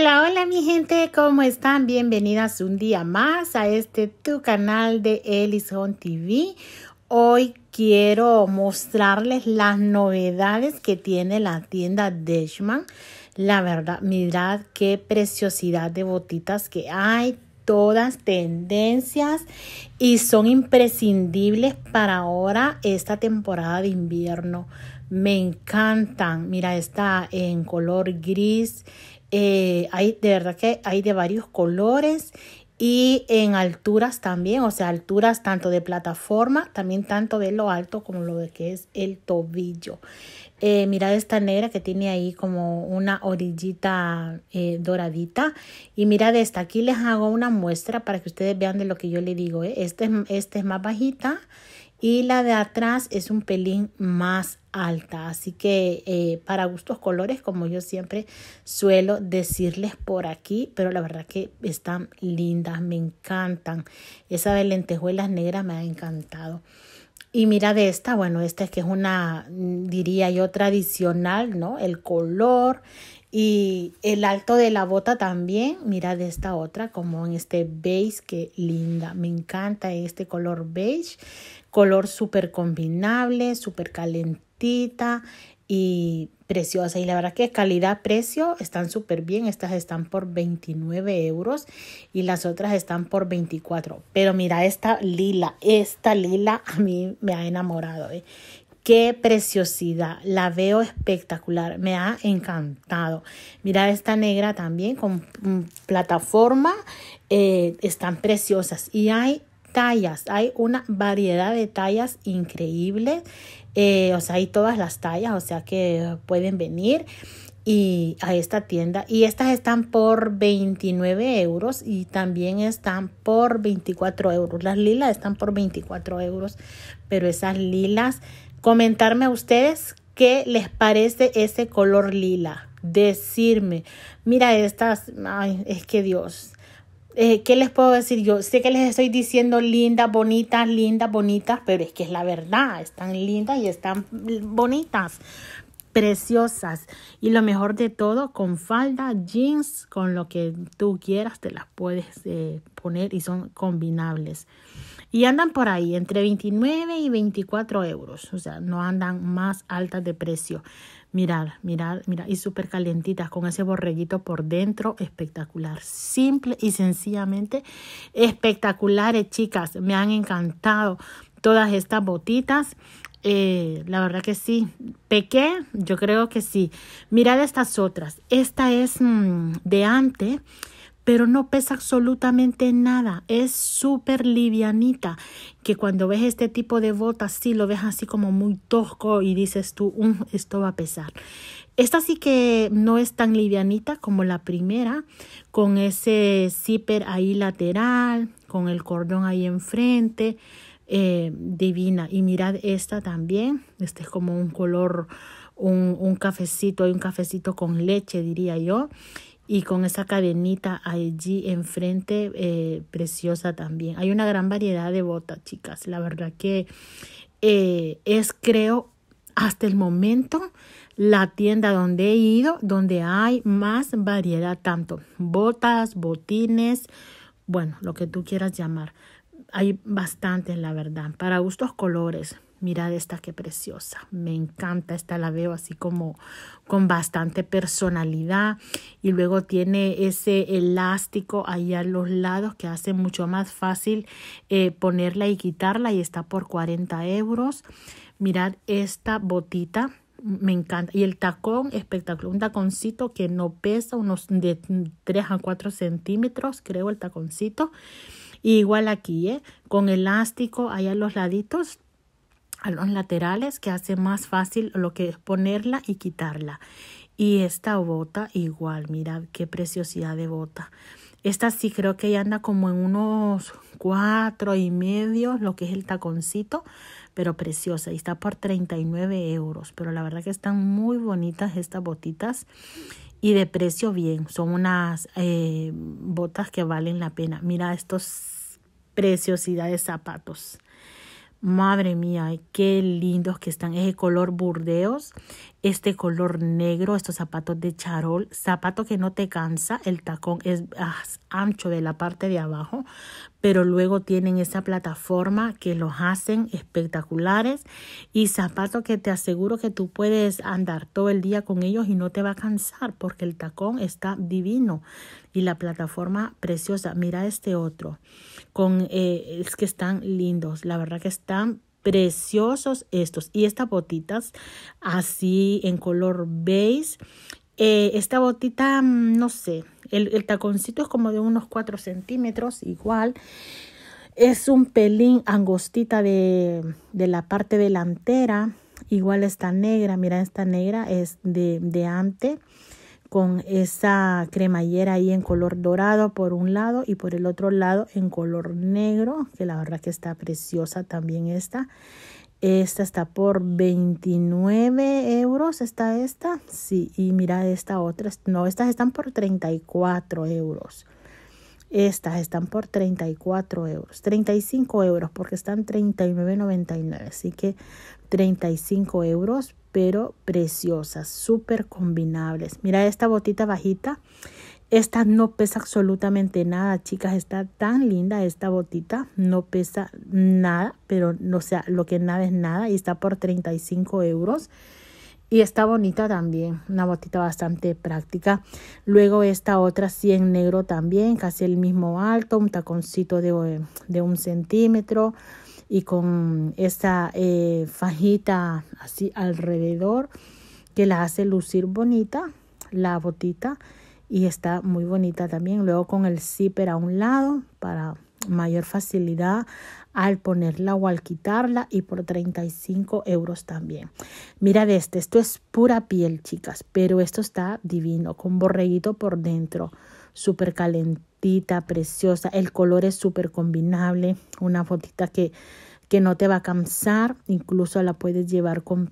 Hola, hola mi gente, ¿cómo están? Bienvenidas un día más a este tu canal de Elison TV. Hoy quiero mostrarles las novedades que tiene la tienda Deshman. La verdad, mirad qué preciosidad de botitas que hay, todas tendencias y son imprescindibles para ahora esta temporada de invierno. Me encantan. Mira, está en color gris, eh, hay de verdad que hay de varios colores y en alturas también, o sea, alturas tanto de plataforma, también tanto de lo alto como lo de que es el tobillo. Eh, mirad esta negra que tiene ahí como una orillita eh, doradita. Y mirad esta, aquí les hago una muestra para que ustedes vean de lo que yo le digo. Esta este es más bajita y la de atrás es un pelín más alta. Así que eh, para gustos colores, como yo siempre suelo decirles por aquí, pero la verdad que están lindas, me encantan. Esa de lentejuelas negras me ha encantado. Y mira de esta, bueno, esta es que es una, diría yo, tradicional, ¿no? El color y el alto de la bota también. Mira de esta otra, como en este beige, que linda. Me encanta este color beige, color súper combinable, súper calentado y preciosa. Y la verdad que calidad-precio están súper bien. Estas están por 29 euros y las otras están por 24. Pero mira, esta lila, esta lila a mí me ha enamorado. ¿eh? Qué preciosidad, la veo espectacular, me ha encantado. Mira esta negra también con mm, plataforma, eh, están preciosas y hay tallas, hay una variedad de tallas increíbles eh, o sea, hay todas las tallas, o sea que pueden venir y a esta tienda. Y estas están por 29 euros y también están por 24 euros. Las lilas están por 24 euros, pero esas lilas, comentarme a ustedes qué les parece ese color lila. Decirme, mira estas, ay, es que Dios, eh, ¿qué les puedo decir yo? Sé que les estoy diciendo lindas, bonitas, lindas, bonitas, pero es que es la verdad, están lindas y están bonitas, preciosas. Y lo mejor de todo, con falda, jeans, con lo que tú quieras, te las puedes eh, poner y son combinables. Y andan por ahí entre 29 y 24 euros, o sea, no andan más altas de precio. Mirad, mirad, mirad, Y súper calientitas con ese borreguito por dentro. Espectacular. Simple y sencillamente espectaculares, chicas. Me han encantado todas estas botitas. Eh, la verdad que sí. Pequé, yo creo que sí. Mirad estas otras. Esta es mm, de Ante, pero no pesa absolutamente nada. Es súper livianita, que cuando ves este tipo de botas, sí lo ves así como muy tosco y dices tú, mm, esto va a pesar. Esta sí que no es tan livianita como la primera, con ese zipper ahí lateral, con el cordón ahí enfrente, eh, divina. Y mirad esta también, este es como un color, un, cafecito, y un cafecito con leche, diría yo y con esa cadenita allí enfrente eh, preciosa también. Hay una gran variedad de botas, chicas. La verdad que eh, es, creo, hasta el momento la tienda donde he ido, donde hay más variedad, tanto botas, botines, bueno, lo que tú quieras llamar. Hay bastante, la verdad, para gustos colores. Mirad esta que preciosa, me encanta, esta la veo así como con bastante personalidad y luego tiene ese elástico ahí a los lados que hace mucho más fácil eh, ponerla y quitarla y está por 40 euros. Mirad esta botita, me encanta. Y el tacón espectacular, un taconcito que no pesa unos de 3 a 4 centímetros, creo el taconcito. igual aquí, eh, con elástico allá a los laditos a los laterales que hace más fácil lo que es ponerla y quitarla. Y esta bota igual, mira qué preciosidad de bota. Esta sí creo que ya anda como en unos cuatro y medio, lo que es el taconcito, pero preciosa. Y está por 39 euros. Pero la verdad que están muy bonitas estas botitas y de precio bien. Son unas eh, botas que valen la pena. Mira estos preciosidad de zapatos. Madre mía, qué lindos que están. Es color burdeos este color negro, estos zapatos de charol, zapato que no te cansa, el tacón es ancho de la parte de abajo, pero luego tienen esa plataforma que los hacen espectaculares y zapato que te aseguro que tú puedes andar todo el día con ellos y no te va a cansar porque el tacón está divino y la plataforma preciosa. Mira este otro, con eh, es que están lindos, la verdad que están Preciosos estos. Y estas botitas así en color beige. Eh, esta botita, mm, no sé, el, taconcito es como de unos 4 centímetros igual es un pelín angostita de, de, la parte delantera. Igual está negra, mira, esta negra es de, de ante con esa cremallera ahí en color dorado por un lado y por el otro lado en color negro, que la verdad que está preciosa también esta. Esta está por 29 euros, está esta, sí, y mira esta otra, no, estas están por 34 euros. Estas están por 34 euros, 35 euros porque están 39.99, así que 35 euros pero preciosas, súper combinables. Mira esta botita bajita. Esta no pesa absolutamente nada, chicas. Está tan linda esta botita. No pesa nada, pero no sea, lo que nada es nada. Y está por 35 euros. Y está bonita también, una botita bastante práctica. Luego esta otra, sí en negro también, casi el mismo alto, un taconcito de, de un centímetro y con esa eh, fajita así alrededor que la hace lucir bonita la botita y está muy bonita también. Luego con el zipper a un lado para mayor facilidad al ponerla o al quitarla y por 35 euros también. Mira de este, esto es pura piel chicas, pero esto está divino con borreguito por dentro, súper calentito preciosa. El color es súper combinable. Una fotita que, que no te va a cansar. Incluso la puedes llevar con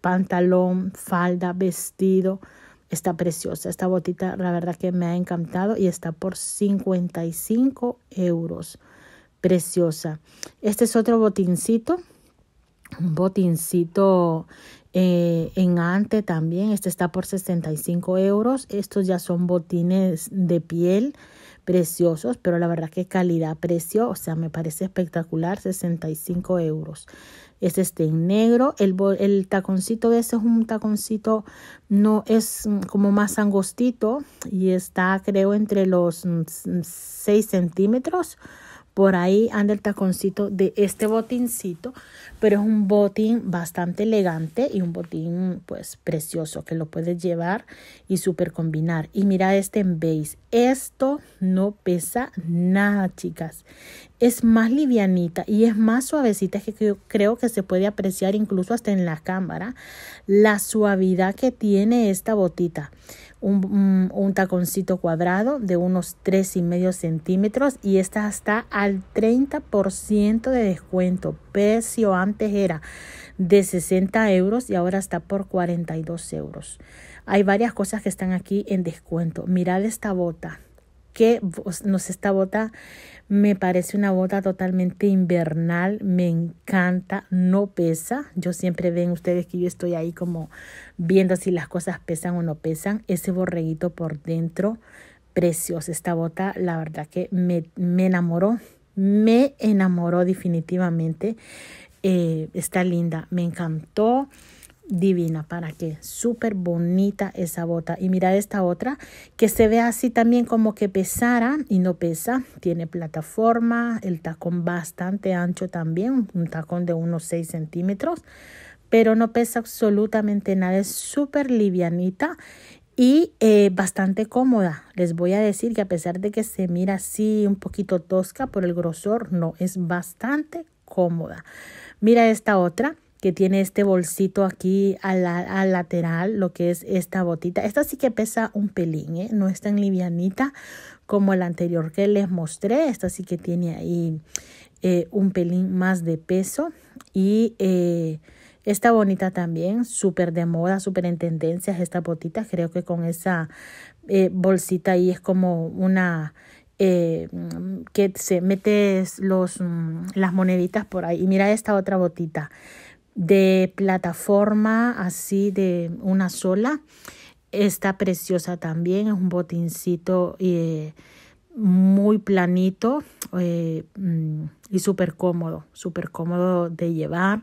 pantalón, falda, vestido. Está preciosa. Esta botita la verdad que me ha encantado y está por 55 euros. Preciosa. Este es otro botincito. Un botincito eh, en Ante también, este está por 65 euros. Estos ya son botines de piel preciosos, pero la verdad que calidad-precio, o sea, me parece espectacular, 65 euros. Es este en negro, el, el taconcito ese es un taconcito, no es mm, como más angostito y está creo entre los 6 mm, centímetros por ahí anda el taconcito de este botincito pero es un botín bastante elegante y un botín pues precioso que lo puedes llevar y super combinar. Y mira este en beige, esto no pesa nada chicas, es más livianita y es más suavecita que yo creo que se puede apreciar incluso hasta en la cámara la suavidad que tiene esta botita. Un, taconcito cuadrado de unos tres y medio centímetros y esta está al 30% de descuento, precio antes era de 60 euros y ahora está por 42 euros. Hay varias cosas que están aquí en descuento. Mirad esta bota. Que nos esta bota me parece una bota totalmente invernal, me encanta, no pesa. Yo siempre ven ustedes que yo estoy ahí como viendo si las cosas pesan o no pesan. Ese borreguito por dentro, preciosa. Esta bota, la verdad que me, me enamoró me enamoró definitivamente. Eh, está linda, me encantó. Divina, ¿para qué? Súper bonita esa bota. Y mira esta otra que se ve así también como que pesara y no pesa. Tiene plataforma, el tacón bastante ancho también, un tacón de unos 6 centímetros, pero no pesa absolutamente nada. Es súper livianita y eh, bastante cómoda. Les voy a decir que a pesar de que se mira así un poquito tosca por el grosor, no, es bastante cómoda. Mira esta otra que tiene este bolsito aquí al, la, lateral, lo que es esta botita. Esta sí que pesa un pelín, ¿eh? no es tan livianita como la anterior que les mostré. Esta sí que tiene ahí eh, un pelín más de peso y eh, está bonita también, súper de moda, súper en tendencias esta botita. Creo que con esa bolsita ahí es como una eh, mm, que se metes los, mm, las moneditas por ahí. Y mira esta otra botita de plataforma así de una sola. Está preciosa también, es un botincito eh, muy planito eh, mm, y súper cómodo, súper cómodo de llevar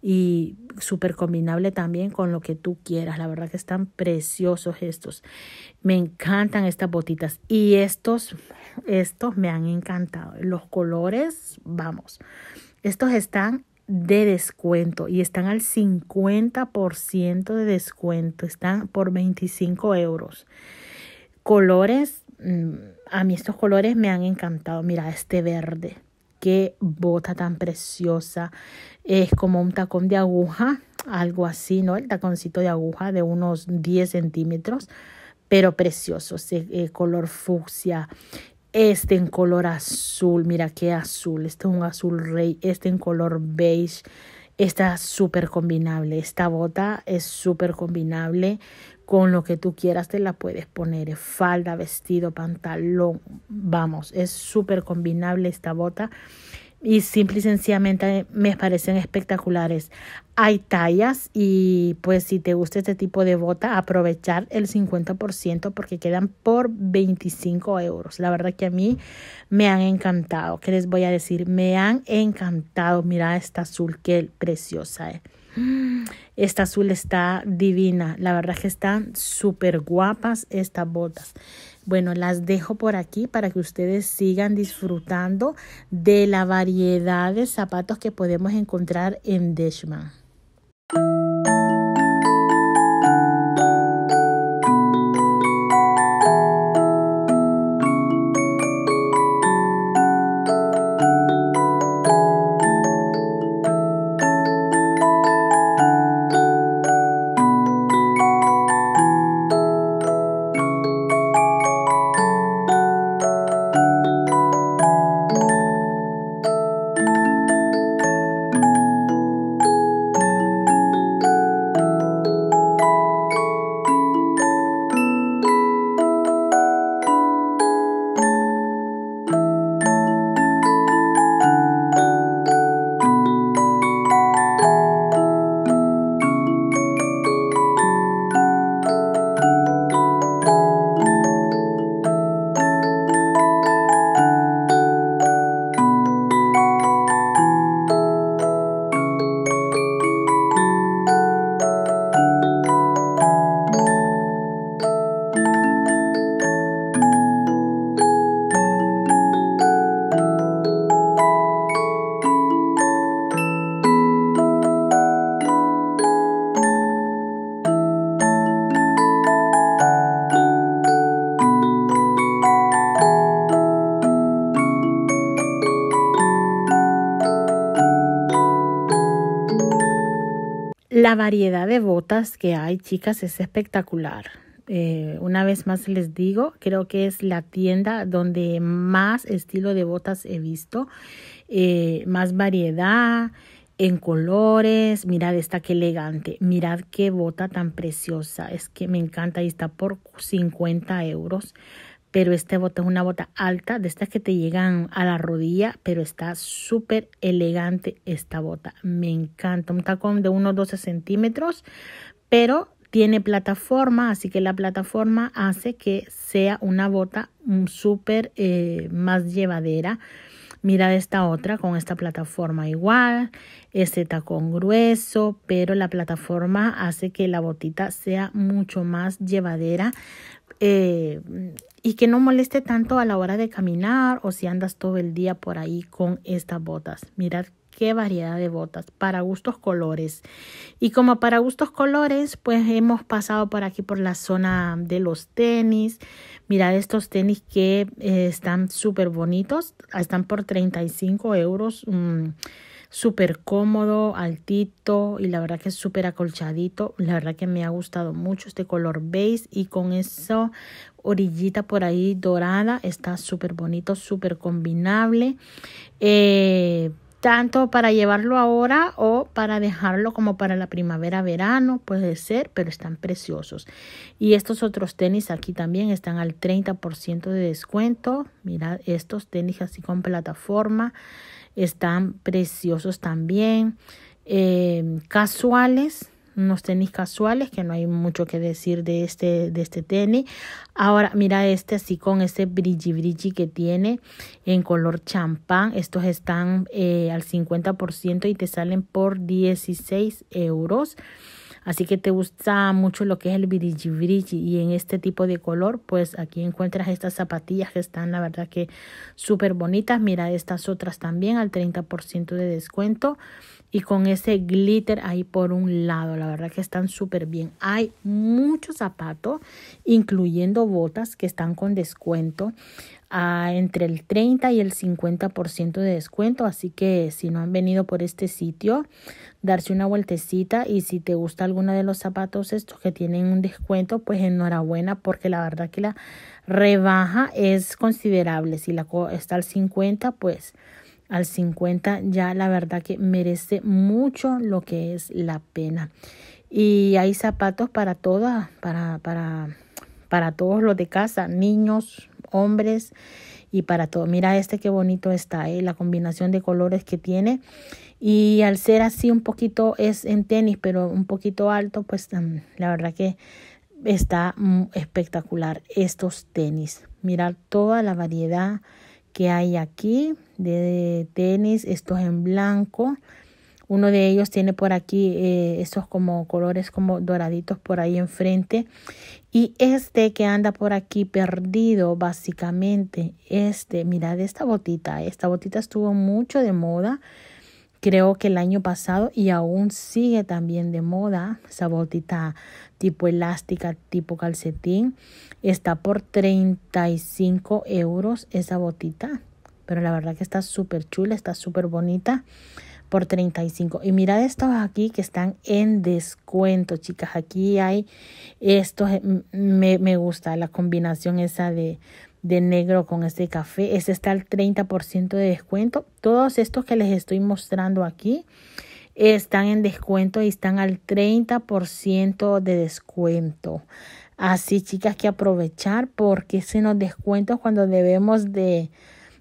y súper combinable también con lo que tú quieras. La verdad que están preciosos estos. Me encantan estas botitas y estos estos me han encantado. Los colores, vamos. Estos están de descuento y están al 50% de descuento. Están por 25 euros. Colores, mm, a mí estos colores me han encantado. Mira, este verde. Qué bota tan preciosa. Es como un tacón de aguja, algo así, ¿no? El taconcito de aguja de unos 10 centímetros pero precioso. Eh, color fucsia, este en color azul, mira qué azul. Este es un azul rey. Este en color beige. Está súper combinable. Esta bota es súper combinable con lo que tú quieras. Te la puedes poner falda, vestido, pantalón. Vamos, es súper combinable esta bota y simple y sencillamente me parecen espectaculares. Hay tallas y pues si te gusta este tipo de bota, aprovechar el 50% porque quedan por 25 euros. La verdad que a mí me han encantado. ¿Qué les voy a decir? Me han encantado. Mira esta azul, qué preciosa eh. Esta azul está divina. La verdad que están súper guapas estas botas. Bueno, las dejo por aquí para que ustedes sigan disfrutando de la variedad de zapatos que podemos encontrar en Deshman. variedad de botas que hay, chicas, es espectacular. Eh, una vez más les digo, creo que es la tienda donde más estilo de botas he visto, eh, más variedad en colores. Mirad esta que elegante, mirad qué bota tan preciosa, es que me encanta y está por 50 euros pero esta bota es una bota alta, de estas que te llegan a la rodilla, pero está súper elegante esta bota. Me encanta, un tacón de unos 12 centímetros, pero tiene plataforma, así que la plataforma hace que sea una bota mm, súper eh, más llevadera. Mira esta otra con esta plataforma igual, este tacón grueso, pero la plataforma hace que la botita sea mucho más llevadera. Eh, y que no moleste tanto a la hora de caminar o si andas todo el día por ahí con estas botas. Mirad qué variedad de botas para gustos colores. Y como para gustos colores, pues hemos pasado por aquí por la zona de los tenis. Mirad estos tenis que eh, están súper bonitos, están por 35 euros. Mm, súper cómodo, altito y la verdad que es súper acolchadito. La verdad que me ha gustado mucho este color beige y con esa orillita por ahí dorada está súper bonito, súper combinable. Eh, tanto para llevarlo ahora o para dejarlo como para la primavera, verano, puede ser, pero están preciosos. Y estos otros tenis aquí también están al 30% de descuento. Mirad estos tenis así con plataforma están preciosos también. Eh, casuales, unos tenis casuales, que no hay mucho que decir de este, de este tenis. Ahora, mira este así con ese brilli brilli que tiene en color champán. Estos están eh, al 50% y te salen por 16 euros. Así que te gusta mucho lo que es el Virigi Virigi. y en este tipo de color, pues aquí encuentras estas zapatillas que están la verdad que súper bonitas. Mira estas otras también al 30% de descuento y con ese glitter ahí por un lado. La verdad que están súper bien. Hay muchos zapatos, incluyendo botas que están con descuento. entre el 30 y el 50% de descuento. Así que si no han venido por este sitio, darse una vueltecita y si te gusta alguno de los zapatos estos que tienen un descuento, pues enhorabuena porque la verdad que la rebaja es considerable. Si la está al 50, pues al 50 ya la verdad que merece mucho lo que es la pena. Y hay zapatos para todas, para, para, para todos los de casa, niños, hombres y para todo. Mira este qué bonito está, ¿eh? la combinación de colores que tiene. Y al ser así un poquito, es en tenis, pero un poquito alto, pues mm, la verdad que está mm, espectacular estos tenis. Mirar toda la variedad que hay aquí de tenis, estos en blanco, uno de ellos tiene por aquí eh, esos como colores como doraditos por ahí enfrente. Y este que anda por aquí perdido, básicamente, este, mirad esta botita. Esta botita estuvo mucho de moda. Creo que el año pasado y aún sigue también de moda esa botita tipo elástica, tipo calcetín. Está por 35 euros esa botita pero la verdad que está súper chula, está súper bonita por 35. Y mirad estos aquí que están en descuento, chicas. Aquí hay estos, eh, me, gusta la combinación esa de, de negro con este café. ese está al 30% de descuento. Todos estos que les estoy mostrando aquí están en descuento y están al 30% de descuento. Así, chicas, que aprovechar porque se nos descuentos cuando debemos de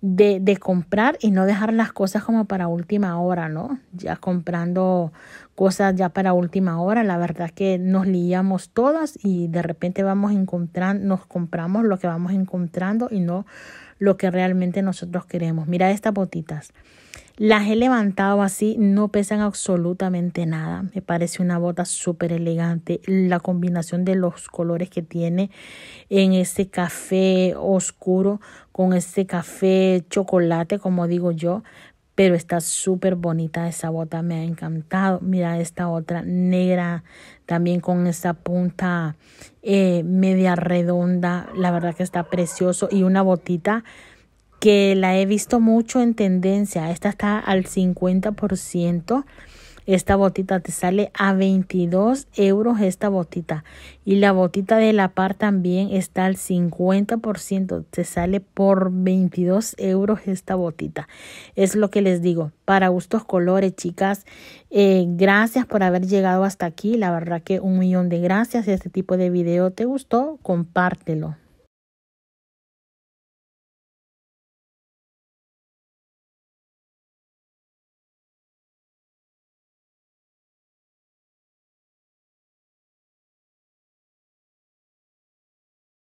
de, de, comprar y no dejar las cosas como para última hora, ¿no? Ya comprando cosas ya para última hora, la verdad que nos liamos todas y de repente vamos encontrando, nos compramos lo que vamos encontrando y no lo que realmente nosotros queremos. Mira estas botitas. Las he levantado así, no pesan absolutamente nada. Me parece una bota súper elegante. La combinación de los colores que tiene en ese café oscuro con ese café chocolate, como digo yo, pero está súper bonita esa bota, me ha encantado. Mira esta otra negra, también con esa punta eh, media redonda, la verdad que está precioso y una botita que la he visto mucho en tendencia, esta está al 50%. Esta botita te sale a 22 euros esta botita. Y la botita de la par también está al 50%. Te sale por 22 euros esta botita. Es lo que les digo. Para gustos colores, chicas. Eh, gracias por haber llegado hasta aquí. La verdad que un millón de gracias. Si este tipo de video te gustó, compártelo.